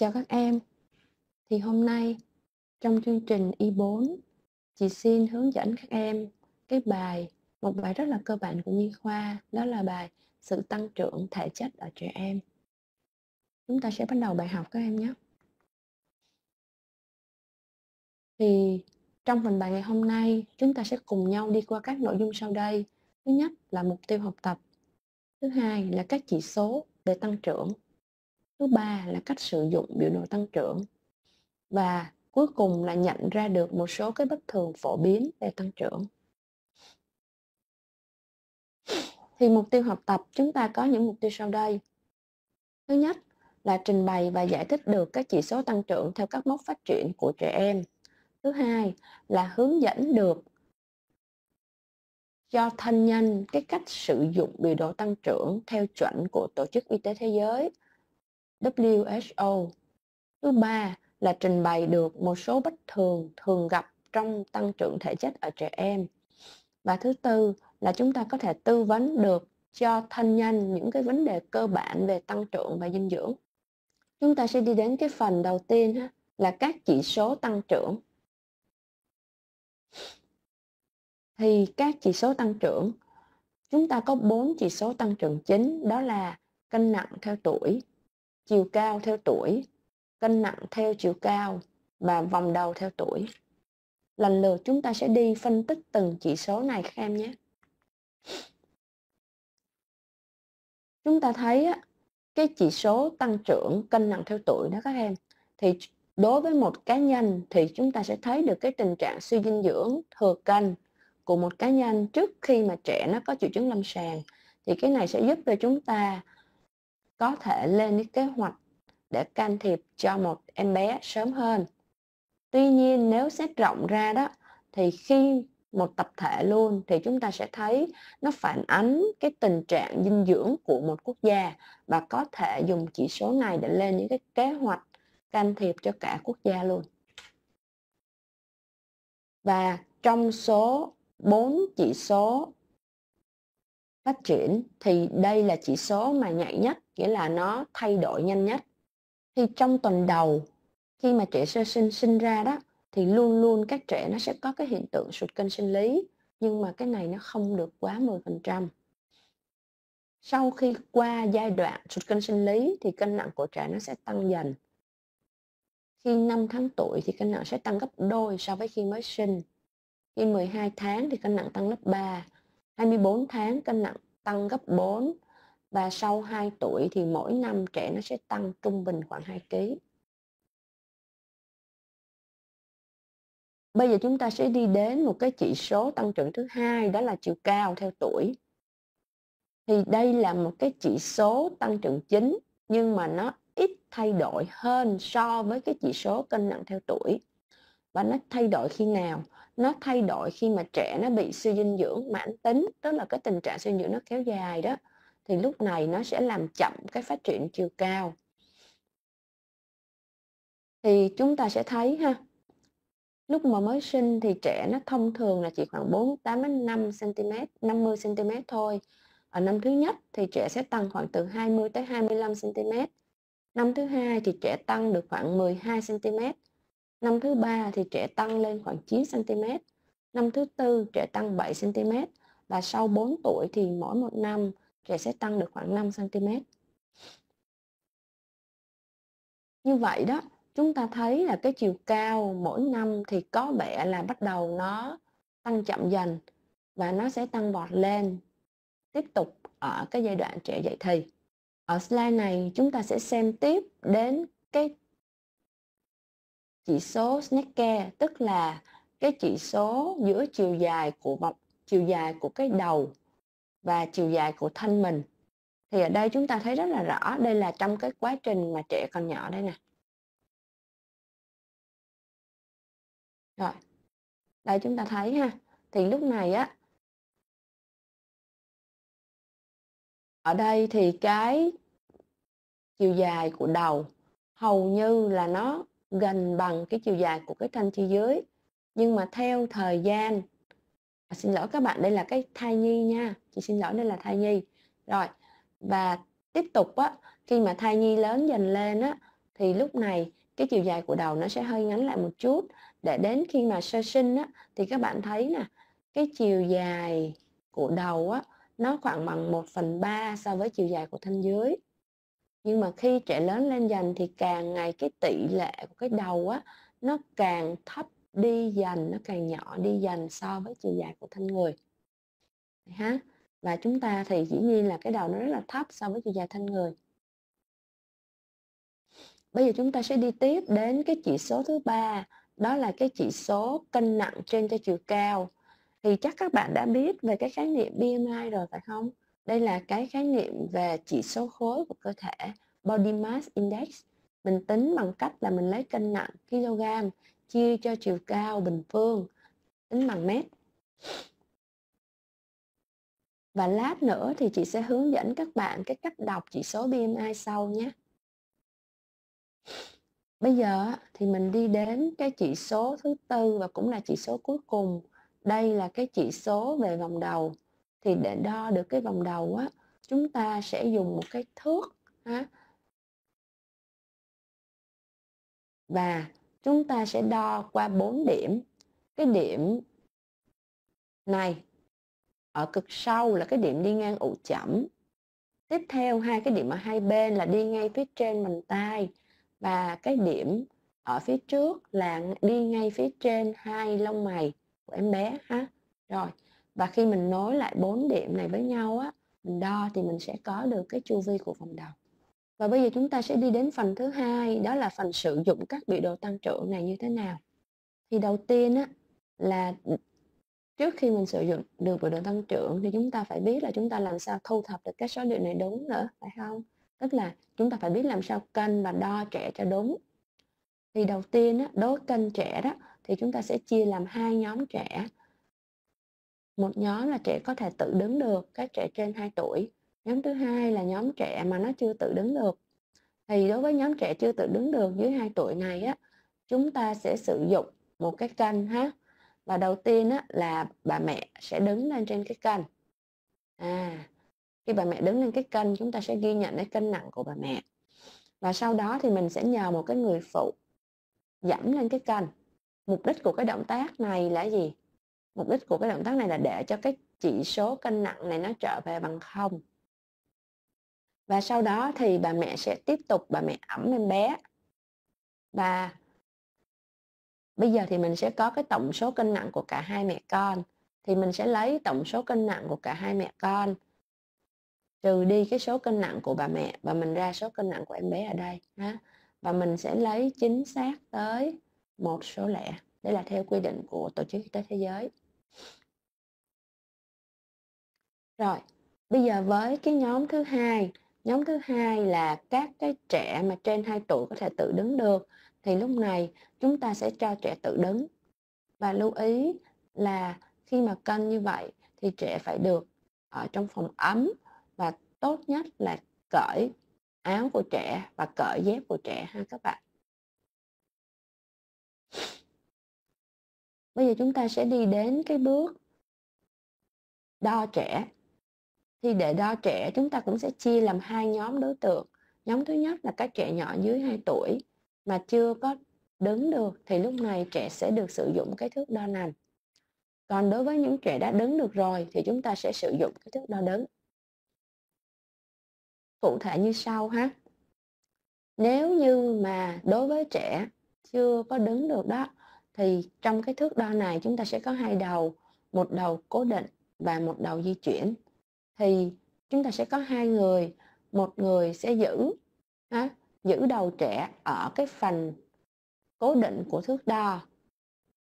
Chào các em. Thì hôm nay trong chương trình Y4, e chị xin hướng dẫn các em cái bài một bài rất là cơ bản của Nhi Khoa, đó là bài sự tăng trưởng thể chất ở trẻ em. Chúng ta sẽ bắt đầu bài học các em nhé. Thì trong phần bài ngày hôm nay, chúng ta sẽ cùng nhau đi qua các nội dung sau đây. Thứ nhất là mục tiêu học tập. Thứ hai là các chỉ số về tăng trưởng thứ ba là cách sử dụng biểu đồ tăng trưởng và cuối cùng là nhận ra được một số cái bất thường phổ biến về tăng trưởng thì mục tiêu học tập chúng ta có những mục tiêu sau đây thứ nhất là trình bày và giải thích được các chỉ số tăng trưởng theo các mốc phát triển của trẻ em thứ hai là hướng dẫn được cho thân nhân cái cách sử dụng biểu đồ tăng trưởng theo chuẩn của tổ chức y tế thế giới WHO. Thứ ba là trình bày được một số bất thường thường gặp trong tăng trưởng thể chất ở trẻ em. Và thứ tư là chúng ta có thể tư vấn được cho thân nhân những cái vấn đề cơ bản về tăng trưởng và dinh dưỡng. Chúng ta sẽ đi đến cái phần đầu tiên là các chỉ số tăng trưởng. Thì các chỉ số tăng trưởng, chúng ta có bốn chỉ số tăng trưởng chính đó là cân nặng theo tuổi, chiều cao theo tuổi, cân nặng theo chiều cao và vòng đầu theo tuổi. Lần lượt chúng ta sẽ đi phân tích từng chỉ số này các em nhé. Chúng ta thấy cái chỉ số tăng trưởng cân nặng theo tuổi đó các em thì đối với một cá nhân thì chúng ta sẽ thấy được cái tình trạng suy dinh dưỡng thừa cân của một cá nhân trước khi mà trẻ nó có triệu chứng lâm sàng thì cái này sẽ giúp cho chúng ta có thể lên những kế hoạch để can thiệp cho một em bé sớm hơn. Tuy nhiên nếu xét rộng ra đó thì khi một tập thể luôn thì chúng ta sẽ thấy nó phản ánh cái tình trạng dinh dưỡng của một quốc gia và có thể dùng chỉ số này để lên những cái kế hoạch can thiệp cho cả quốc gia luôn. Và trong số 4 chỉ số phát triển thì đây là chỉ số mà nhạy nhất nghĩa là nó thay đổi nhanh nhất. Thì trong tuần đầu, khi mà trẻ sơ sinh sinh ra đó, thì luôn luôn các trẻ nó sẽ có cái hiện tượng sụt cân sinh lý, nhưng mà cái này nó không được quá 10%. Sau khi qua giai đoạn sụt cân sinh lý thì cân nặng của trẻ nó sẽ tăng dần. Khi 5 tháng tuổi thì cân nặng sẽ tăng gấp đôi so với khi mới sinh. Khi 12 tháng thì cân nặng tăng gấp 3, 24 tháng cân nặng tăng gấp 4, và sau 2 tuổi thì mỗi năm trẻ nó sẽ tăng trung bình khoảng 2 kg. Bây giờ chúng ta sẽ đi đến một cái chỉ số tăng trưởng thứ hai đó là chiều cao theo tuổi. Thì đây là một cái chỉ số tăng trưởng chính nhưng mà nó ít thay đổi hơn so với cái chỉ số cân nặng theo tuổi. Và nó thay đổi khi nào? Nó thay đổi khi mà trẻ nó bị suy dinh dưỡng mãn tính, tức là cái tình trạng suy dinh dưỡng nó kéo dài đó thì lúc này nó sẽ làm chậm cái phát triển chiều cao thì chúng ta sẽ thấy ha lúc mà mới sinh thì trẻ nó thông thường là chỉ khoảng 48 đến 5 cm 50 cm thôi ở năm thứ nhất thì trẻ sẽ tăng khoảng từ 20 tới 25 cm năm thứ hai thì trẻ tăng được khoảng 12 cm năm thứ ba thì trẻ tăng lên khoảng 9 cm năm thứ tư trẻ tăng 7 cm và sau 4 tuổi thì mỗi một năm trẻ sẽ tăng được khoảng 5 cm. Như vậy đó, chúng ta thấy là cái chiều cao mỗi năm thì có vẻ là bắt đầu nó tăng chậm dần và nó sẽ tăng vọt lên tiếp tục ở cái giai đoạn trẻ dậy thì. Ở slide này chúng ta sẽ xem tiếp đến cái chỉ số Snacke tức là cái chỉ số giữa chiều dài của bọc chiều dài của cái đầu và chiều dài của thân mình thì ở đây chúng ta thấy rất là rõ đây là trong cái quá trình mà trẻ còn nhỏ đây nè rồi đây chúng ta thấy ha thì lúc này á ở đây thì cái chiều dài của đầu hầu như là nó gần bằng cái chiều dài của cái thanh chi dưới nhưng mà theo thời gian à, xin lỗi các bạn đây là cái thai nhi nha chị xin lỗi đây là thai nhi rồi và tiếp tục á khi mà thai nhi lớn dần lên á thì lúc này cái chiều dài của đầu nó sẽ hơi ngắn lại một chút để đến khi mà sơ sinh á thì các bạn thấy nè cái chiều dài của đầu á nó khoảng bằng 1 phần 3 so với chiều dài của thân dưới nhưng mà khi trẻ lớn lên dần thì càng ngày cái tỷ lệ của cái đầu á nó càng thấp đi dành nó càng nhỏ đi dành so với chiều dài của thân người ha và chúng ta thì dĩ nhiên là cái đầu nó rất là thấp so với chiều dài thân người bây giờ chúng ta sẽ đi tiếp đến cái chỉ số thứ ba đó là cái chỉ số cân nặng trên cho chiều cao thì chắc các bạn đã biết về cái khái niệm BMI rồi phải không đây là cái khái niệm về chỉ số khối của cơ thể body mass index mình tính bằng cách là mình lấy cân nặng kg chia cho chiều cao bình phương tính bằng mét và lát nữa thì chị sẽ hướng dẫn các bạn cái cách đọc chỉ số BMI sau nhé. Bây giờ thì mình đi đến cái chỉ số thứ tư và cũng là chỉ số cuối cùng. Đây là cái chỉ số về vòng đầu. Thì để đo được cái vòng đầu á, chúng ta sẽ dùng một cái thước Và chúng ta sẽ đo qua bốn điểm. Cái điểm này ở cực sau là cái điểm đi ngang ụ chẩm. Tiếp theo hai cái điểm ở hai bên là đi ngay phía trên mình tay và cái điểm ở phía trước là đi ngay phía trên hai lông mày của em bé ha. Rồi, và khi mình nối lại bốn điểm này với nhau á, mình đo thì mình sẽ có được cái chu vi của vòng đầu. Và bây giờ chúng ta sẽ đi đến phần thứ hai, đó là phần sử dụng các biểu đồ tăng trưởng này như thế nào. Thì đầu tiên á, là trước khi mình sử dụng được biểu đồ tăng trưởng thì chúng ta phải biết là chúng ta làm sao thu thập được các số liệu này đúng nữa, phải không? Tức là chúng ta phải biết làm sao cân và đo trẻ cho đúng. Thì đầu tiên á, đối cân trẻ đó thì chúng ta sẽ chia làm hai nhóm trẻ. Một nhóm là trẻ có thể tự đứng được, các trẻ trên 2 tuổi nhóm thứ hai là nhóm trẻ mà nó chưa tự đứng được thì đối với nhóm trẻ chưa tự đứng được dưới 2 tuổi này á chúng ta sẽ sử dụng một cái canh ha và đầu tiên á, là bà mẹ sẽ đứng lên trên cái canh à khi bà mẹ đứng lên cái canh chúng ta sẽ ghi nhận cái cân nặng của bà mẹ và sau đó thì mình sẽ nhờ một cái người phụ giảm lên cái canh mục đích của cái động tác này là gì mục đích của cái động tác này là để cho cái chỉ số cân nặng này nó trở về bằng không và sau đó thì bà mẹ sẽ tiếp tục bà mẹ ẩm em bé và bây giờ thì mình sẽ có cái tổng số cân nặng của cả hai mẹ con thì mình sẽ lấy tổng số cân nặng của cả hai mẹ con trừ đi cái số cân nặng của bà mẹ và mình ra số cân nặng của em bé ở đây ha và mình sẽ lấy chính xác tới một số lẻ đây là theo quy định của tổ chức y tế thế giới rồi bây giờ với cái nhóm thứ hai Nhóm thứ hai là các cái trẻ mà trên 2 tuổi có thể tự đứng được thì lúc này chúng ta sẽ cho trẻ tự đứng. Và lưu ý là khi mà cân như vậy thì trẻ phải được ở trong phòng ấm và tốt nhất là cởi áo của trẻ và cởi dép của trẻ ha các bạn. Bây giờ chúng ta sẽ đi đến cái bước đo trẻ thì để đo trẻ chúng ta cũng sẽ chia làm hai nhóm đối tượng nhóm thứ nhất là các trẻ nhỏ dưới 2 tuổi mà chưa có đứng được thì lúc này trẻ sẽ được sử dụng cái thước đo nằm còn đối với những trẻ đã đứng được rồi thì chúng ta sẽ sử dụng cái thước đo đứng cụ thể như sau ha nếu như mà đối với trẻ chưa có đứng được đó thì trong cái thước đo này chúng ta sẽ có hai đầu một đầu cố định và một đầu di chuyển thì chúng ta sẽ có hai người một người sẽ giữ á, giữ đầu trẻ ở cái phần cố định của thước đo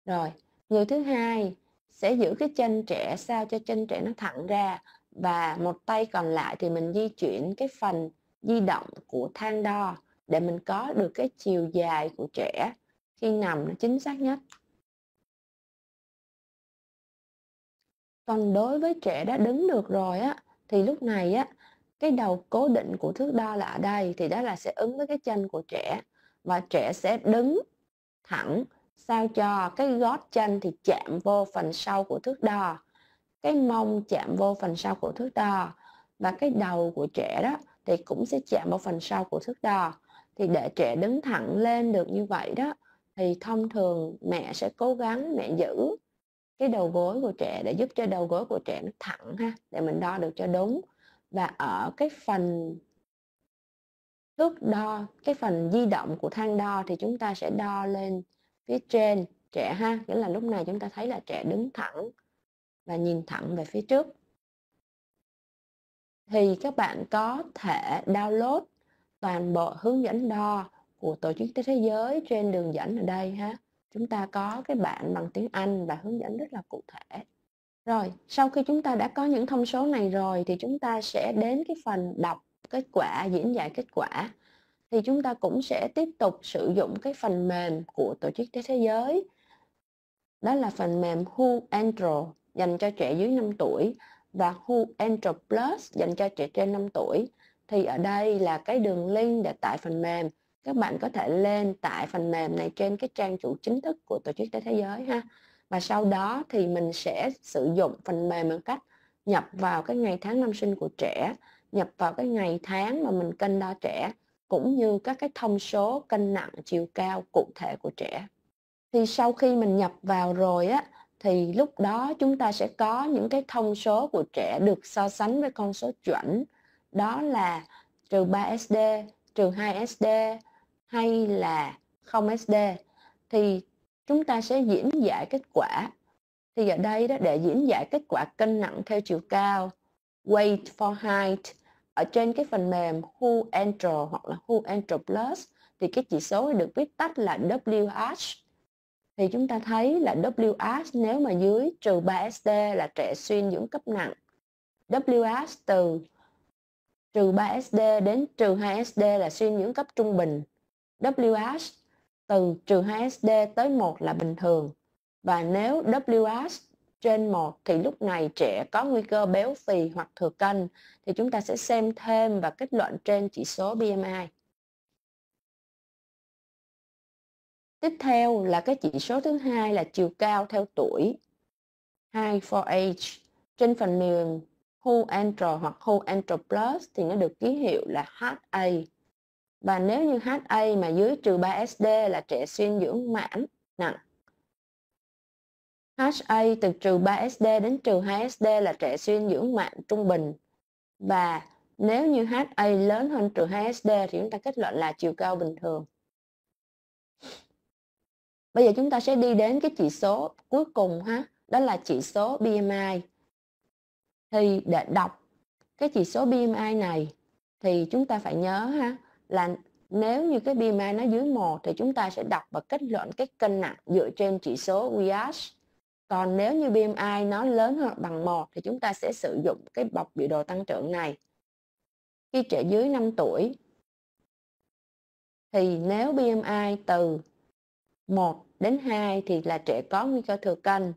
rồi người thứ hai sẽ giữ cái chân trẻ sao cho chân trẻ nó thẳng ra và một tay còn lại thì mình di chuyển cái phần di động của thang đo để mình có được cái chiều dài của trẻ khi nằm nó chính xác nhất còn đối với trẻ đã đứng được rồi á thì lúc này á cái đầu cố định của thước đo là ở đây thì đó là sẽ ứng với cái chân của trẻ và trẻ sẽ đứng thẳng sao cho cái gót chân thì chạm vô phần sau của thước đo cái mông chạm vô phần sau của thước đo và cái đầu của trẻ đó thì cũng sẽ chạm vào phần sau của thước đo thì để trẻ đứng thẳng lên được như vậy đó thì thông thường mẹ sẽ cố gắng mẹ giữ cái đầu gối của trẻ để giúp cho đầu gối của trẻ nó thẳng ha để mình đo được cho đúng và ở cái phần thước đo cái phần di động của thang đo thì chúng ta sẽ đo lên phía trên trẻ ha nghĩa là lúc này chúng ta thấy là trẻ đứng thẳng và nhìn thẳng về phía trước thì các bạn có thể download toàn bộ hướng dẫn đo của tổ chức thế giới trên đường dẫn ở đây ha chúng ta có cái bạn bằng tiếng Anh và hướng dẫn rất là cụ thể. Rồi, sau khi chúng ta đã có những thông số này rồi thì chúng ta sẽ đến cái phần đọc kết quả, diễn giải kết quả. Thì chúng ta cũng sẽ tiếp tục sử dụng cái phần mềm của Tổ chức Thế giới. Đó là phần mềm Who Entro dành cho trẻ dưới 5 tuổi và Who Android Plus dành cho trẻ trên 5 tuổi. Thì ở đây là cái đường link để tải phần mềm các bạn có thể lên tại phần mềm này trên cái trang chủ chính thức của tổ chức y tế thế giới ha và sau đó thì mình sẽ sử dụng phần mềm bằng cách nhập vào cái ngày tháng năm sinh của trẻ nhập vào cái ngày tháng mà mình cân đo trẻ cũng như các cái thông số cân nặng chiều cao cụ thể của trẻ thì sau khi mình nhập vào rồi á thì lúc đó chúng ta sẽ có những cái thông số của trẻ được so sánh với con số chuẩn đó là trừ 3 SD, trừ 2 SD, hay là không SD thì chúng ta sẽ diễn giải kết quả. Thì ở đây đó để diễn giải kết quả cân nặng theo chiều cao, weight for height ở trên cái phần mềm Who Entro hoặc là Who Entro Plus thì cái chỉ số được viết tắt là WH. Thì chúng ta thấy là WH nếu mà dưới trừ 3 SD là trẻ xuyên dưỡng cấp nặng. WH từ trừ 3 SD đến trừ 2 SD là xuyên dưỡng cấp trung bình WH từ trừ 2SD tới 1 là bình thường. Và nếu WH trên 1 thì lúc này trẻ có nguy cơ béo phì hoặc thừa cân thì chúng ta sẽ xem thêm và kết luận trên chỉ số BMI. Tiếp theo là cái chỉ số thứ hai là chiều cao theo tuổi. hai for age trên phần mềm WHO android hoặc WHO android Plus thì nó được ký hiệu là HA và nếu như HA mà dưới trừ 3 SD là trẻ xuyên dưỡng mãn nặng. HA từ trừ 3 SD đến trừ 2 SD là trẻ xuyên dưỡng mạn trung bình và nếu như HA lớn hơn trừ 2 SD thì chúng ta kết luận là chiều cao bình thường. Bây giờ chúng ta sẽ đi đến cái chỉ số cuối cùng ha, đó là chỉ số BMI. Thì để đọc cái chỉ số BMI này thì chúng ta phải nhớ ha, là nếu như cái BMI nó dưới 1 thì chúng ta sẽ đọc và kết luận cái cân nặng dựa trên chỉ số WIAS. Còn nếu như BMI nó lớn hơn bằng 1 thì chúng ta sẽ sử dụng cái bọc biểu đồ tăng trưởng này. Khi trẻ dưới 5 tuổi thì nếu BMI từ 1 đến 2 thì là trẻ có nguy cơ thừa cân.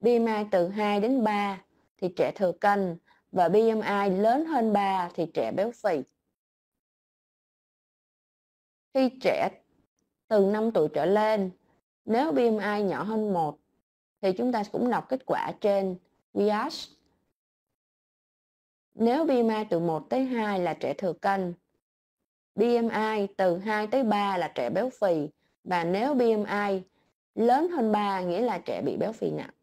BMI từ 2 đến 3 thì trẻ thừa cân và BMI lớn hơn 3 thì trẻ béo phì. Khi trẻ từ 5 tuổi trở lên, nếu BMI nhỏ hơn 1 thì chúng ta cũng đọc kết quả trên WIAS. Nếu BMI từ 1 tới 2 là trẻ thừa cân, BMI từ 2 tới 3 là trẻ béo phì và nếu BMI lớn hơn 3 nghĩa là trẻ bị béo phì nặng.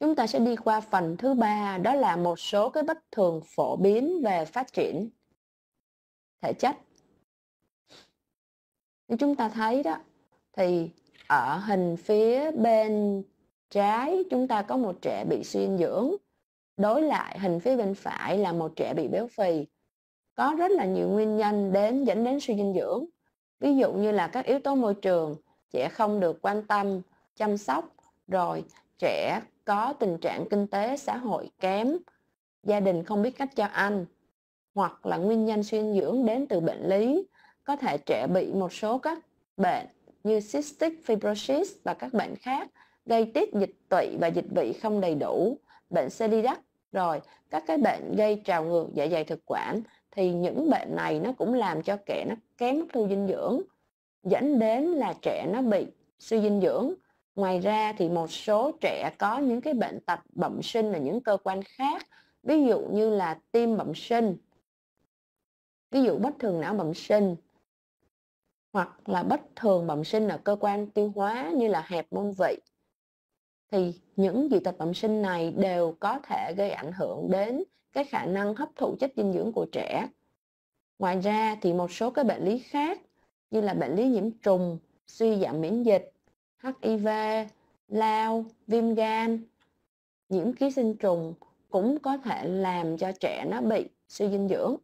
Chúng ta sẽ đi qua phần thứ ba đó là một số cái bất thường phổ biến về phát triển thể chất như chúng ta thấy đó thì ở hình phía bên trái chúng ta có một trẻ bị suy dưỡng đối lại hình phía bên phải là một trẻ bị béo phì có rất là nhiều nguyên nhân đến dẫn đến suy dinh dưỡng ví dụ như là các yếu tố môi trường trẻ không được quan tâm chăm sóc rồi trẻ có tình trạng kinh tế xã hội kém gia đình không biết cách cho ăn hoặc là nguyên nhân suy dinh dưỡng đến từ bệnh lý, có thể trẻ bị một số các bệnh như cystic fibrosis và các bệnh khác, gây tiết dịch tụy và dịch vị không đầy đủ, bệnh celiac, rồi các cái bệnh gây trào ngược dạ dày thực quản thì những bệnh này nó cũng làm cho trẻ nó kém hấp thu dinh dưỡng dẫn đến là trẻ nó bị suy dinh dưỡng ngoài ra thì một số trẻ có những cái bệnh tật bẩm sinh ở những cơ quan khác ví dụ như là tim bẩm sinh ví dụ bất thường não bẩm sinh hoặc là bất thường bẩm sinh ở cơ quan tiêu hóa như là hẹp môn vị thì những dị tật bẩm sinh này đều có thể gây ảnh hưởng đến cái khả năng hấp thụ chất dinh dưỡng của trẻ. Ngoài ra thì một số cái bệnh lý khác như là bệnh lý nhiễm trùng, suy giảm miễn dịch, HIV, lao, viêm gan, nhiễm ký sinh trùng cũng có thể làm cho trẻ nó bị suy dinh dưỡng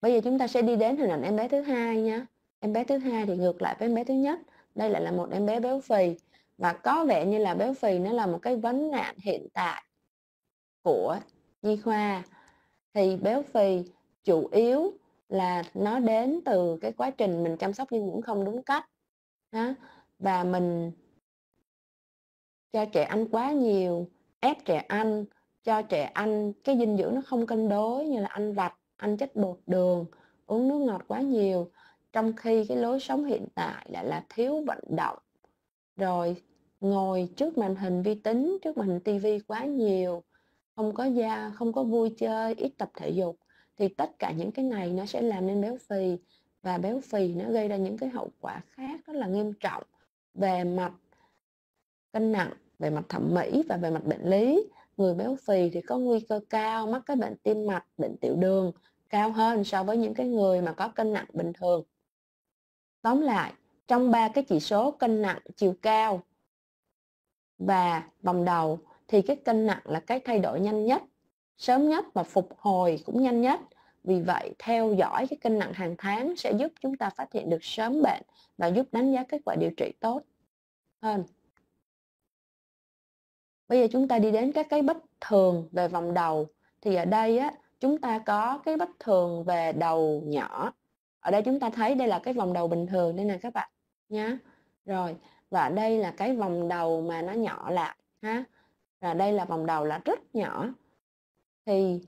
bây giờ chúng ta sẽ đi đến hình ảnh em bé thứ hai nha em bé thứ hai thì ngược lại với em bé thứ nhất đây lại là một em bé béo phì và có vẻ như là béo phì nó là một cái vấn nạn hiện tại của nhi khoa thì béo phì chủ yếu là nó đến từ cái quá trình mình chăm sóc dinh dưỡng không đúng cách đó. và mình cho trẻ ăn quá nhiều ép trẻ ăn cho trẻ ăn cái dinh dưỡng nó không cân đối như là ăn vặt ăn chất bột đường, uống nước ngọt quá nhiều, trong khi cái lối sống hiện tại lại là thiếu vận động. Rồi ngồi trước màn hình vi tính, trước màn hình tivi quá nhiều, không có da, không có vui chơi, ít tập thể dục thì tất cả những cái này nó sẽ làm nên béo phì và béo phì nó gây ra những cái hậu quả khác rất là nghiêm trọng về mặt cân nặng, về mặt thẩm mỹ và về mặt bệnh lý. Người béo phì thì có nguy cơ cao mắc các bệnh tim mạch, bệnh tiểu đường cao hơn so với những cái người mà có cân nặng bình thường. Tóm lại, trong ba cái chỉ số cân nặng chiều cao và vòng đầu thì cái cân nặng là cái thay đổi nhanh nhất, sớm nhất và phục hồi cũng nhanh nhất. Vì vậy, theo dõi cái cân nặng hàng tháng sẽ giúp chúng ta phát hiện được sớm bệnh và giúp đánh giá kết quả điều trị tốt hơn. Bây giờ chúng ta đi đến các cái bất thường về vòng đầu. Thì ở đây á, chúng ta có cái bất thường về đầu nhỏ ở đây chúng ta thấy đây là cái vòng đầu bình thường đây nè các bạn nhá rồi và đây là cái vòng đầu mà nó nhỏ lại ha và đây là vòng đầu là rất nhỏ thì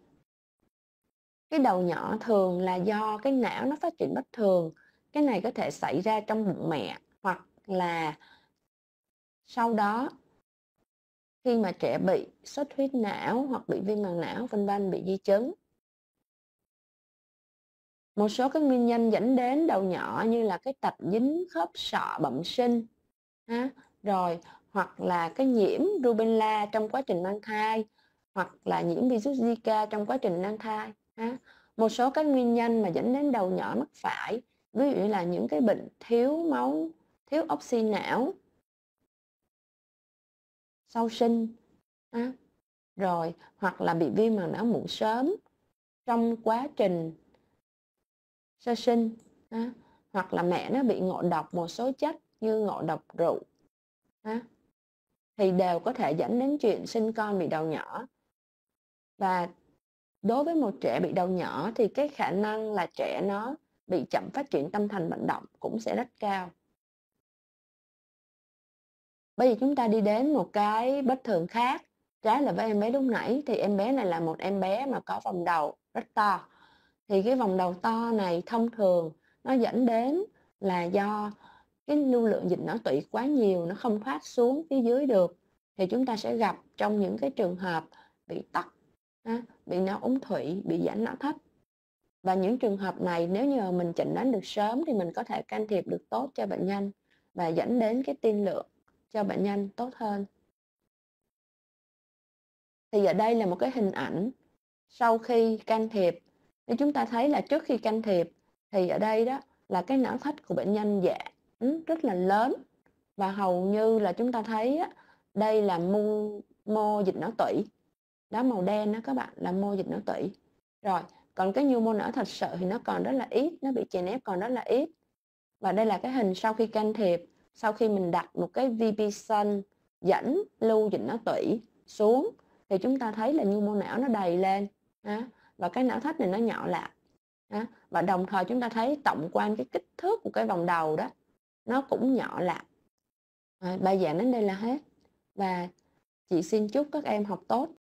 cái đầu nhỏ thường là do cái não nó phát triển bất thường cái này có thể xảy ra trong bụng mẹ hoặc là sau đó khi mà trẻ bị xuất huyết não hoặc bị viêm màng não vân vân bị di chứng một số các nguyên nhân dẫn đến đầu nhỏ như là cái tật dính khớp sọ bẩm sinh ha? rồi hoặc là cái nhiễm rubella trong quá trình mang thai hoặc là nhiễm virus Zika trong quá trình mang thai ha? một số các nguyên nhân mà dẫn đến đầu nhỏ mắc phải ví dụ là những cái bệnh thiếu máu thiếu oxy não sau sinh ha? rồi hoặc là bị viêm màng não muộn sớm trong quá trình sơ sinh ha? hoặc là mẹ nó bị ngộ độc một số chất như ngộ độc rượu ha? thì đều có thể dẫn đến chuyện sinh con bị đau nhỏ và đối với một trẻ bị đau nhỏ thì cái khả năng là trẻ nó bị chậm phát triển tâm thần vận động cũng sẽ rất cao bây giờ chúng ta đi đến một cái bất thường khác trái là với em bé lúc nãy thì em bé này là một em bé mà có vòng đầu rất to thì cái vòng đầu to này thông thường nó dẫn đến là do cái lưu lượng dịch nó tụy quá nhiều nó không thoát xuống phía dưới được thì chúng ta sẽ gặp trong những cái trường hợp bị tắc bị não ống thủy bị giãn não thấp và những trường hợp này nếu như mình chẩn đoán được sớm thì mình có thể can thiệp được tốt cho bệnh nhân và dẫn đến cái tiên lượng cho bệnh nhân tốt hơn thì ở đây là một cái hình ảnh sau khi can thiệp nếu chúng ta thấy là trước khi can thiệp thì ở đây đó là cái não thách của bệnh nhân giảm ừ, rất là lớn và hầu như là chúng ta thấy á, đây là mô, mô dịch não tủy đó màu đen đó các bạn là mô dịch não tủy rồi còn cái nhu mô não thật sự thì nó còn rất là ít nó bị chèn ép còn rất là ít và đây là cái hình sau khi can thiệp sau khi mình đặt một cái VP sun dẫn lưu dịch não tủy xuống thì chúng ta thấy là nhu mô não nó đầy lên ha và cái não thất này nó nhỏ lại đó. và đồng thời chúng ta thấy tổng quan cái kích thước của cái vòng đầu đó nó cũng nhỏ lại à, bài giảng đến đây là hết và chị xin chúc các em học tốt